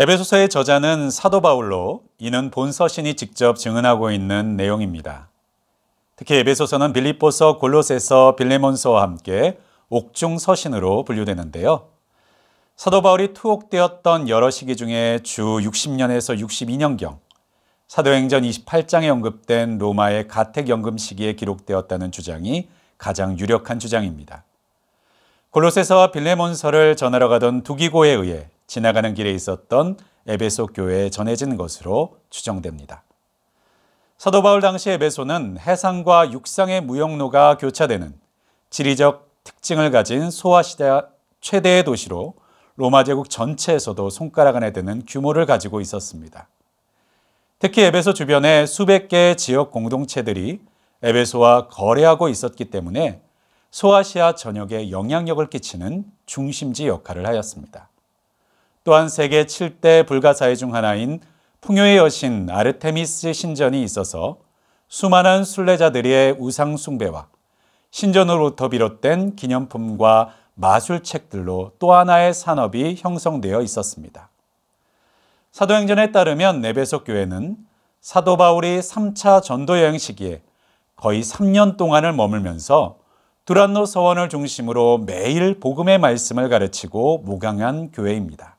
에베소서의 저자는 사도 바울로 이는 본 서신이 직접 증언하고 있는 내용입니다. 특히 에베소서는 빌립보서, 골로새서, 빌레몬서와 함께 옥중 서신으로 분류되는데요. 사도 바울이 투옥되었던 여러 시기 중에 주 60년에서 62년경 사도행전 28장에 언급된 로마의 가택연금 시기에 기록되었다는 주장이 가장 유력한 주장입니다. 골로새서와 빌레몬서를 전하러 가던 두기고에 의해 지나가는 길에 있었던 에베소 교회에 전해진 것으로 추정됩니다. 사도 바울 당시 에베소는 해상과 육상의 무역로가 교차되는 지리적 특징을 가진 소아시대 최대의 도시로 로마 제국 전체에서도 손가락 안에 드는 규모를 가지고 있었습니다. 특히 에베소 주변에 수백 개의 지역 공동체들이 에베소와 거래하고 있었기 때문에 소아시아 전역에 영향력을 끼치는 중심지 역할을 하였습니다. 또한 세계 7대 불가사의 중 하나인 풍요의 여신 아르테미스 신전이 있어서 수많은 순례자들의 우상 숭배와 신전으로부터 비롯된 기념품과 마술책들로 또 하나의 산업이 형성되어 있었습니다. 사도행전에 따르면 네베소 교회는 사도 바울이 3차 전도 여행 시기에 거의 3년 동안을 머물면서 두란노 서원을 중심으로 매일 복음의 말씀을 가르치고 모강한 교회입니다.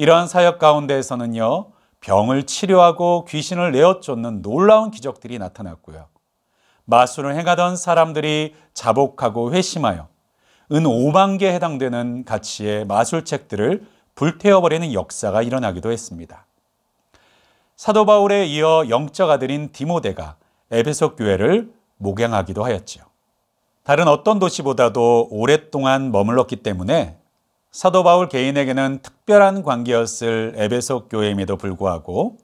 이러한 사역 가운데에서는요, 병을 치료하고 귀신을 내어 쫓는 놀라운 기적들이 나타났고요. 마술을 행하던 사람들이 자복하고 회심하여 은 5만 개에 해당되는 가치의 마술책들을 불태워버리는 역사가 일어나기도 했습니다. 사도 바울에 이어 영적 아들인 디모데가 에베소 교회를 목양하기도 하였지요. 다른 어떤 도시보다도 오랫동안 머물렀기 때문에 사도 바울 개인에게는 특별한 관계였을 에베소 교회임에도 불구하고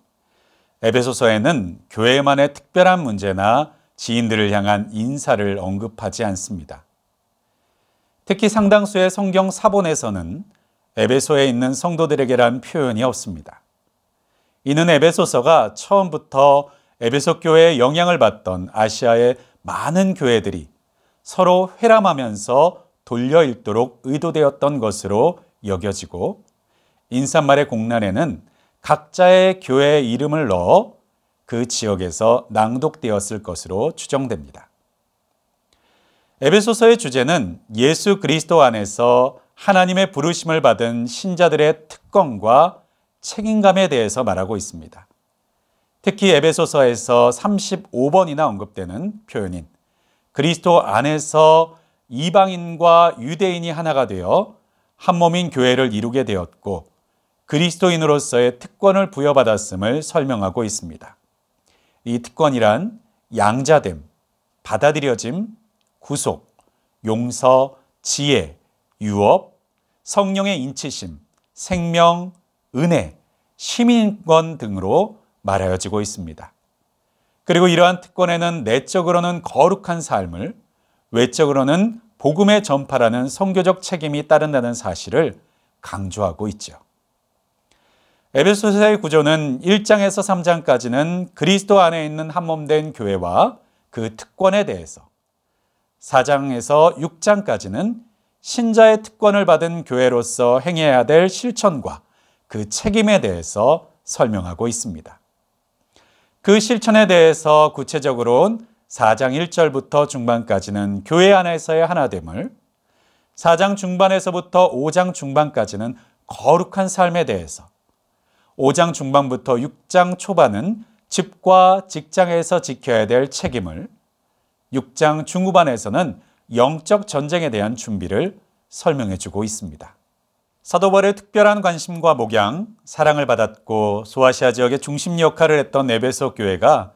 에베소서에는 교회만의 특별한 문제나 지인들을 향한 인사를 언급하지 않습니다. 특히 상당수의 성경 사본에서는 에베소에 있는 성도들에게란 표현이 없습니다. 이는 에베소서가 처음부터 에베소 교회의 영향을 받던 아시아의 많은 교회들이 서로 회람하면서 돌려 읽도록 의도되었던 것으로 여겨지고 인사말의 공란에는 각자의 교회 의 이름을 넣어 그 지역에서 낭독되었을 것으로 추정됩니다. 에베소서의 주제는 예수 그리스도 안에서 하나님의 부르심을 받은 신자들의 특권과 책임감에 대해서 말하고 있습니다. 특히 에베소서에서 35번이나 언급되는 표현인 그리스도 안에서 이방인과 유대인이 하나가 되어 한 몸인 교회를 이루게 되었고 그리스도인으로서의 특권을 부여받았음을 설명하고 있습니다. 이 특권이란 양자됨, 받아들여짐, 구속, 용서, 지혜, 유업, 성령의 인치심, 생명, 은혜, 시민권 등으로 말하여지고 있습니다. 그리고 이러한 특권에는 내적으로는 거룩한 삶을 외적으로는 복음의 전파라는 성교적 책임이 따른다는 사실을 강조하고 있죠. 에베소서의 구조는 1장에서 3장까지는 그리스도 안에 있는 한몸된 교회와 그 특권에 대해서 4장에서 6장까지는 신자의 특권을 받은 교회로서 행해야 될 실천과 그 책임에 대해서 설명하고 있습니다. 그 실천에 대해서 구체적으로는 4장 1절부터 중반까지는 교회 안에서의 하나됨을 4장 중반에서부터 5장 중반까지는 거룩한 삶에 대해서 5장 중반부터 6장 초반은 집과 직장에서 지켜야 될 책임을 6장 중후반에서는 영적 전쟁에 대한 준비를 설명해 주고 있습니다. 사도벌의 특별한 관심과 목양, 사랑을 받았고 소아시아 지역의 중심 역할을 했던 에베소 교회가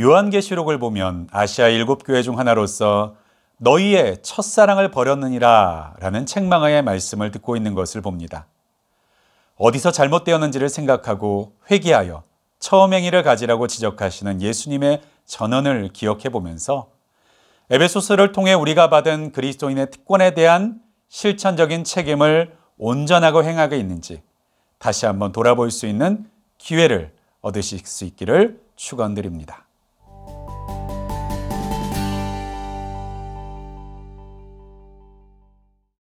요한계시록을 보면 아시아 일곱 교회 중 하나로서 너희의 첫사랑을 버렸느니라 라는 책망의 말씀을 듣고 있는 것을 봅니다. 어디서 잘못되었는지를 생각하고 회개하여 처음 행위를 가지라고 지적하시는 예수님의 전언을 기억해 보면서 에베소스를 통해 우리가 받은 그리스도인의 특권에 대한 실천적인 책임을 온전하고 행하고 있는지 다시 한번 돌아볼 수 있는 기회를 얻으실 수 있기를 축원드립니다.